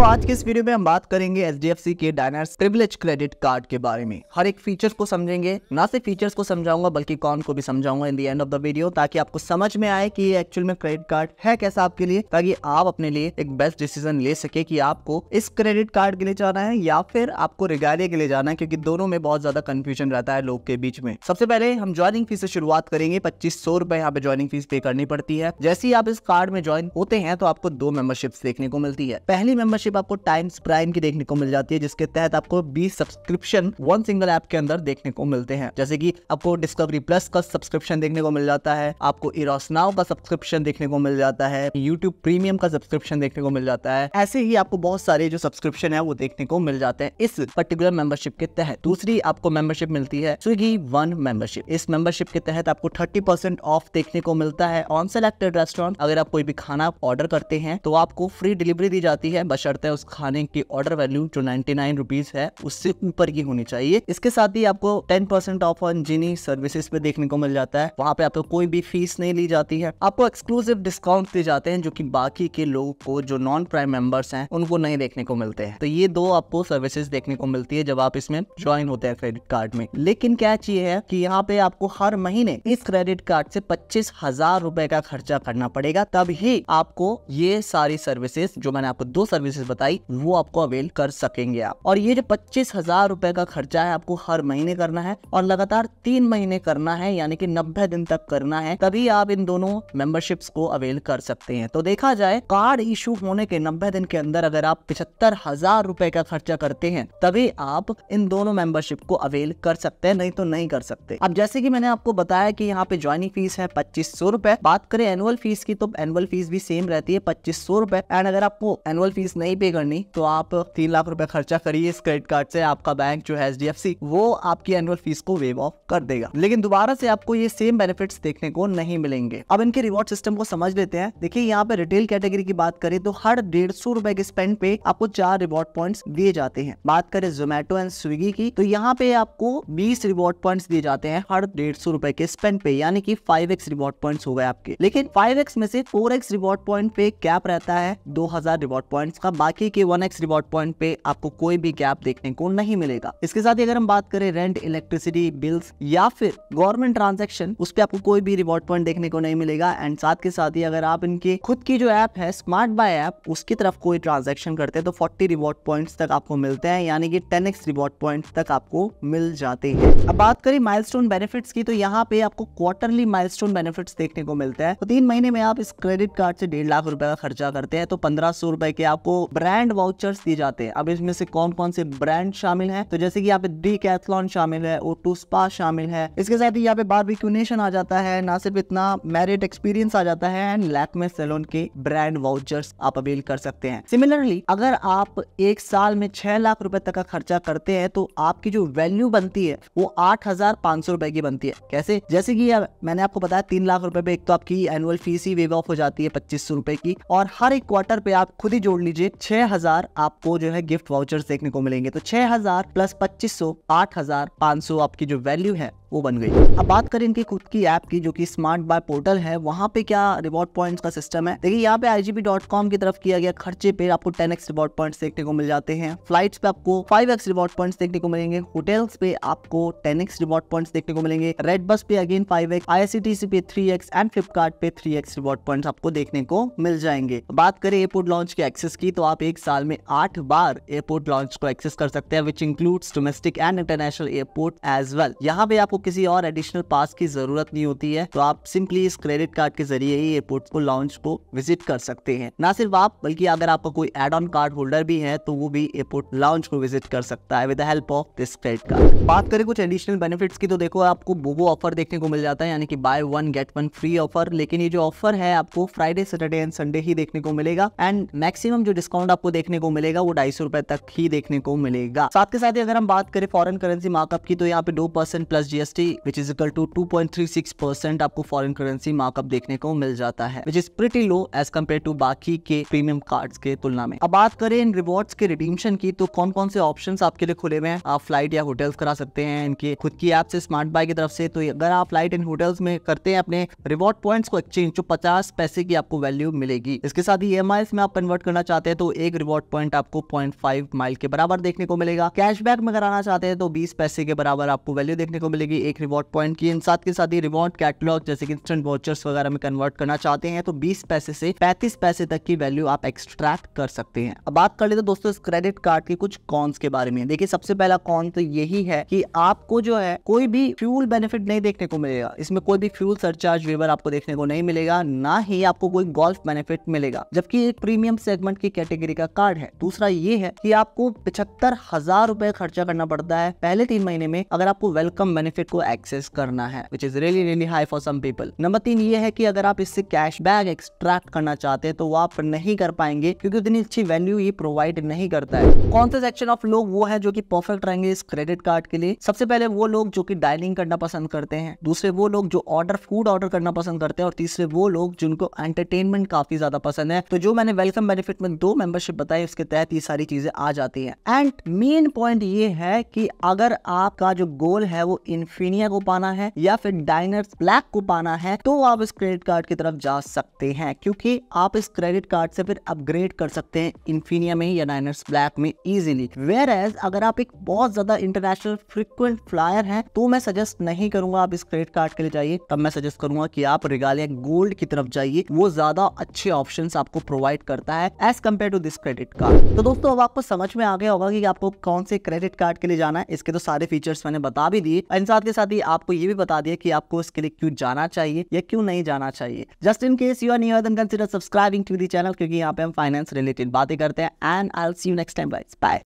दोस्तों आज के इस वीडियो में हम बात करेंगे एच के डायनर्स प्रिविलेज क्रेडिट कार्ड के बारे में हर एक फीचर्स को समझेंगे ना सिर्फ फीचर्स को समझाऊंगा बल्कि कॉन को भी समझाऊंगा in the end of the video ताकि आपको समझ में आए कि ये एक्चुअल में क्रेडिट कार्ड है कैसा आपके लिए ताकि आप अपने लिए एक बेस्ट डिसीजन ले सके की आपको इस क्रेडिट कार्ड के लिए जाना है या फिर आपको रिगालिया के लिए जाना है क्योंकि दोनों में बहुत ज्यादा कंफ्यूजन रहता है लोग के बीच में सबसे पहले हम ज्वाइनिंग फीस से शुरुआत करेंगे पच्चीस सौ रुपए यहाँ पे ज्वाइनिंग फीस पे करनी पड़ती है जैसे ही आप इस कार्ड में ज्वाइन होते हैं तो आपको दो मेंबरशिप देखने को मिलती है पहली मेंबरशिप मेंबरशिप आपको टाइम्स प्राइम की देखने को मिल जाती है जिसके तहत आपको बीस सब्सक्रिप्शन वन सिंगल ऐप के अंदर देखने को मिलते हैं जैसे की आपको डिस्कवरी प्लस का सब्सक्रिप्शन देखने को मिल जाता है आपको इरोस का सब्सक्रिप्शन देखने को मिल जाता है यूट्यूब प्रीमियम का सब्सक्रिप्शन देखने को मिल जाता है ऐसे ही आपको बहुत सारे जो सब्सक्रिप्शन है वो देखने को मिल जाते हैं इस पर्टिकुलर मेंबरशिप के तहत दूसरी आपको मेंबरशिप मिलती है स्विगी वन मेंबरशिप इस मेंबरशिप के तहत आपको थर्टी परसेंट ऑफ देखने को मिलता है ऑन सेलेक्टेड रेस्टोरेंट अगर आप कोई भी खाना ऑर्डर करते हैं तो आपको फ्री डिलीवरी दी जाती है बशर्त करता है उस खाने की ऑर्डर वैल्यू जो नाइन्टी नाइन रुपीज है उससे ऊपर की होनी चाहिए इसके साथ ही आपको ten percent off on Genie services पे देखने को मिल जाता है वहाँ पे आपको कोई भी फीस नहीं ली जाती है आपको एक्सक्लूसिव डिस्काउंट दिए जाते हैं जो की बाकी के लोगों को जो नॉन प्राइम मेंबर्स हैं उनको नहीं देखने को मिलते हैं तो ये दो आपको सर्विसेज देखने को मिलती है जब आप इसमें ज्वाइन होते हैं क्रेडिट कार्ड में लेकिन क्या चीज है कि यहाँ पे आपको हर महीने इस क्रेडिट कार्ड से पच्चीस हजार रुपए का खर्चा करना पड़ेगा तब ही आपको ये सारी सर्विसेज जो मैंने आपको दो सर्विसेज बताई वो आपको अवेल कर सकेंगे आप और ये जो पच्चीस हजार रुपए का खर्चा है आपको हर महीने करना है और लगातार तीन महीने करना है यानी कि नब्बे दिन तक करना है तभी आप इन दोनों मेंबरशिप्स को अवेल कर सकते हैं तो देखा जाए कार्ड इशू होने के नब्बे दिन के अंदर अगर आप पिछहत्तर हजार रुपए का खर्चा करते हैं तभी आप इन दोनों मेंबरशिप को अवेल कर सकते हैं नहीं तो नहीं कर सकते अब जैसे कि मैंने आपको बताया कि यहाँ पे ज्वाइनिंग फीस है पच्चीस सौ रुपए बात करें एनुअल फीस की तो एनुअल फीस भी सेम रहती है पच्चीस सौ रुपए एंड अगर आपको एनुअल फीस नहीं नहीं पे करनी तो आप तीन लाख रुपए खर्चा करिए इस क्रेडिट कार्ड से आपका बैंक जो है एच डी एफ सी वो आपकी एनुअल फीस को वेव ऑफ कर देगा लेकिन दोबारा से आपको ये सेम बेनिफिट देखने को नहीं मिलेंगे अब इनके रिवॉर्ड सिस्टम को समझ लेते हैं देखिए यहाँ पे रिटेल कैटेगरी की बात करें तो हर डेढ़ सौ रुपए के स्पेंड पे आपको चार रिवॉर्ड पॉइंट दिए जाते हैं बात करें जोमेटो एंड स्विगी की तो यहाँ पे आपको बीस रिवॉर्ड पॉइंट दिए जाते हैं हर डेढ़ सौ रुपए के स्पेंड पे यानी कि फाइव एक्स रिवॉर्ड पॉइंट हो गए आपके लेकिन फाइव एक्स में से फोर एक्स रिवॉर्ड पॉइंट पे कैप रहता है दो हजार रिवॉर्ड पॉइंट का बाकी के वन एक्स रिवॉर्ड पॉइंट पे आपको कोई भी गैप देखने को नहीं मिलेगा इसके साथ ही अगर हम बात करें रेंट इलेक्ट्रिसिटी बिल्स या फिर गवर्नमेंट ट्रांजेक्शन उस पर आपको कोई भी रिवॉर्ड पॉइंट देखने को नहीं मिलेगा एंड साथ के साथ ही अगर आप इनके खुद की जो ऐप है स्मार्ट बाय ऐप उसकी तरफ कोई ट्रांजेक्शन करते हैं तो फोर्टी रिवॉर्ड पॉइंट तक आपको मिलते हैं यानी कि टेन एक्स रिवॉर्ड पॉइंट तक आपको मिल जाते हैं अब बात करें माइलस्टोन बेनिफिट्स की तो यहाँ पे आपको क्वार्टरली माइलस्टोन बेनिफिट्स देखने को मिलता है तो तीन महीने में आप इस क्रेडिट कार्ड से डेढ़ लाख रुपए का खर्चा करते हैं तो पंद्रह सौ रुपए के आपको ब्रांड वाउचर्स दिए जाते हैं अब इसमें से कौन कौन से ब्रांड तो शामिल है तो जैसे की यहाँ पे डी कैथलॉन शामिल है ओ टू स्पा शामिल है इसके साथ ही यहाँ पे बार आ जाता है ना सिर्फ इतना मेरिट एक्सपीरियंस आ जाता है एंड लैकमे सेलोन के ब्रांड वाउचर्स आप अवेल कर सकते हैं सिमिलरली अगर आप एक साल में छह लाख रुपए तक का खर्चा करते हैं तो आपकी जो वैल्यू बनती है वो आठ हजार पांच सौ रुपए की बनती है कैसे जैसे कि मैंने आपको बताया तीन लाख रुपए पे एक तो आपकी एनुअल फीस ही वेव ऑफ हो जाती है पच्चीस सौ रुपए की और हर एक क्वार्टर पे आप खुद ही जोड़ लीजिए छः हजार आपको जो है गिफ्ट वाउचर्स देखने को मिलेंगे तो छः हजार प्लस पच्चीस सौ आठ हजार पाँच सौ आपकी जो वैल्यू है वो बन गई अब बात करें इनकी खुद की ऐप की जो कि स्मार्ट बाय पोर्टल है वहाँ पे क्या रिवॉर्ड पॉइंट्स का सिस्टम है देखिए यहाँ पे आई की तरफ किया गया खर्चे पे आपको 10x रिवॉर्ड पॉइंट्स देखने को मिल जाते हैं फ्लाइट्स पे आपको 5x रिवॉर्ड पॉइंट्स देखने को मिलेंगे होटल्स पे आपको 10x रिवॉर्ड पॉइंट्स देखने को मिलेंगे रेड बस पे अगेन फाइव एक्स पे थ्री एंड फ्लिपकार्ट पे थ्री रिवॉर्ड पॉइंट आपको देखने को मिल जाएंगे बात करें एयरपोर्ट लॉन्च के एक्सेस की तो आप एक साल में आठ बार एयरपोर्ट लॉन्च को एक्सेस कर सकते हैं which includes domestic and international airport as well यहाँ पे आपको किसी और एडिशनल पास की जरूरत नहीं होती है तो आप सिंपली इस क्रेडिट कार्ड के जरिए ही एयरपोर्ट को लॉन्च को विजिट कर सकते हैं ना सिर्फ आप बल्कि अगर आपका कोई एड ऑन कार्ड होल्डर भी है तो वो भी एयरपोर्ट लॉन्च को विजिट कर सकता है with help of this credit card बात करें कुछ एडिशनल बेनिफिट्स की तो देखो आपको बोगो ऑफर देखने को मिल जाता है यानी कि buy one get one free offer लेकिन ये जो ऑफर है आपको फ्राइडे सैटरडे एंड संडे ही देखने को मिलेगा एंड मैक्सिमम जो डिस्काउंट डिस्काउंट आपको देखने को मिलेगा वो ढाई रुपए तक ही देखने को मिलेगा साथ के साथ ही अगर हम बात करें फॉरन करेंसी मार्कअप की तो यहाँ पे दो percent plus GST which is equal to two point three six percent आपको फॉरन करेंसी मार्कअप देखने को मिल जाता है which is pretty low as compared to बाकी के प्रीमियम कार्ड के तुलना में अब बात करें इन रिवॉर्ड्स के रिडीमशन की तो कौन कौन से ऑप्शन आपके लिए खुले हुए हैं आप फ्लाइट या होटल्स करा सकते हैं इनके खुद की ऐप से स्मार्ट बाय की तरफ से तो अगर आप फ्लाइट एंड होटल्स में करते हैं अपने रिवॉर्ड पॉइंट्स को एक्सचेंज जो तो पचास पैसे की आपको वैल्यू मिलेगी इसके साथ ही ई e में आप कन्वर्ट करना चाहते हैं तो एक रिवॉर्ड पॉइंट आपको पॉइंट फाइव माइल के बराबर देखने को मिलेगा कैशबैक में कराना चाहते हैं तो बीस पैसे के बराबर आपको वैल्यू देखने को मिलेगी एक रिवॉर्ड पॉइंट की इन साथ के साथ ही रिवॉर्ड कैटलॉग जैसे कि इंस्टेंट वॉचर्स वगैरह में कन्वर्ट करना चाहते हैं तो बीस पैसे से पैंतीस पैसे तक की वैल्यू आप एक्सट्रैक्ट कर सकते हैं अब बात कर लेते तो दोस्तों इस क्रेडिट कार्ड के कुछ कॉन्स के बारे में देखिए सबसे पहला कॉन तो यही है कि आपको जो है कोई भी फ्यूल बेनिफिट नहीं देखने को मिलेगा इसमें कोई भी फ्यूल सरचार्ज वेवर आपको देखने को नहीं मिलेगा ना ही आपको कोई गोल्फ बेनिफिट मिलेगा जबकि एक प्रीमियम सेगमेंट की कैटेगरी कैटेगरी का कार्ड है दूसरा ये है कि आपको पिछहत्तर हजार रुपए खर्चा करना पड़ता है पहले तीन महीने में अगर आपको वेलकम बेनिफिट को एक्सेस करना है which is really really high for some people number तीन ये है कि अगर आप इससे कैश बैक एक्सट्रैक्ट करना चाहते हैं तो वो आप नहीं कर पाएंगे क्योंकि उतनी अच्छी वैल्यू ये प्रोवाइड नहीं करता है कौन सा सेक्शन ऑफ लोग वो है जो की परफेक्ट रहेंगे इस क्रेडिट कार्ड के लिए सबसे पहले वो लोग जो की डाइनिंग करना पसंद करते हैं दूसरे वो लोग जो ऑर्डर फूड ऑर्डर करना पसंद करते हैं और तीसरे वो लोग जिनको एंटरटेनमेंट काफी ज्यादा पसंद है तो जो मैंने वेलकम बेनिफिट में दो मेंबर मेंबरशिप बताई उसके तहत ये सारी चीज़ें आ जाती हैं एंड मेन पॉइंट ये है कि अगर आपका जो गोल है वो इन्फिनिया को पाना है या फिर डाइनर ब्लैक को पाना है तो आप इस क्रेडिट कार्ड की तरफ जा सकते हैं क्योंकि आप इस क्रेडिट कार्ड से फिर अपग्रेड कर सकते हैं इन्फिनिया में या डाइनर ब्लैक में इजिली वेर एज अगर आप एक बहुत ज्यादा इंटरनेशनल फ्रिक्वेंट फ्लायर है तो मैं सजेस्ट नहीं करूंगा आप इस क्रेडिट कार्ड के लिए जाइए तब मैं सजेस्ट करूंगा कि आप रिगालिया गोल्ड की तरफ जाइए वो ज्यादा अच्छे ऑप्शन आपको प्रोवाइड करता है as compared to this credit card तो दोस्तों अब आपको समझ में आ गया होगा कि आपको कौन से क्रेडिट कार्ड के लिए जाना है इसके तो सारे फीचर्स मैंने बता भी दिए और साथ के साथ ही आपको ये भी बता दिया कि आपको इसके लिए क्यों जाना चाहिए या क्यों नहीं जाना चाहिए just in case you are near then consider subscribing to the channel क्योंकि यहाँ पे हम फाइनेंस रिलेटेड बातें करते हैं and I see you next time bye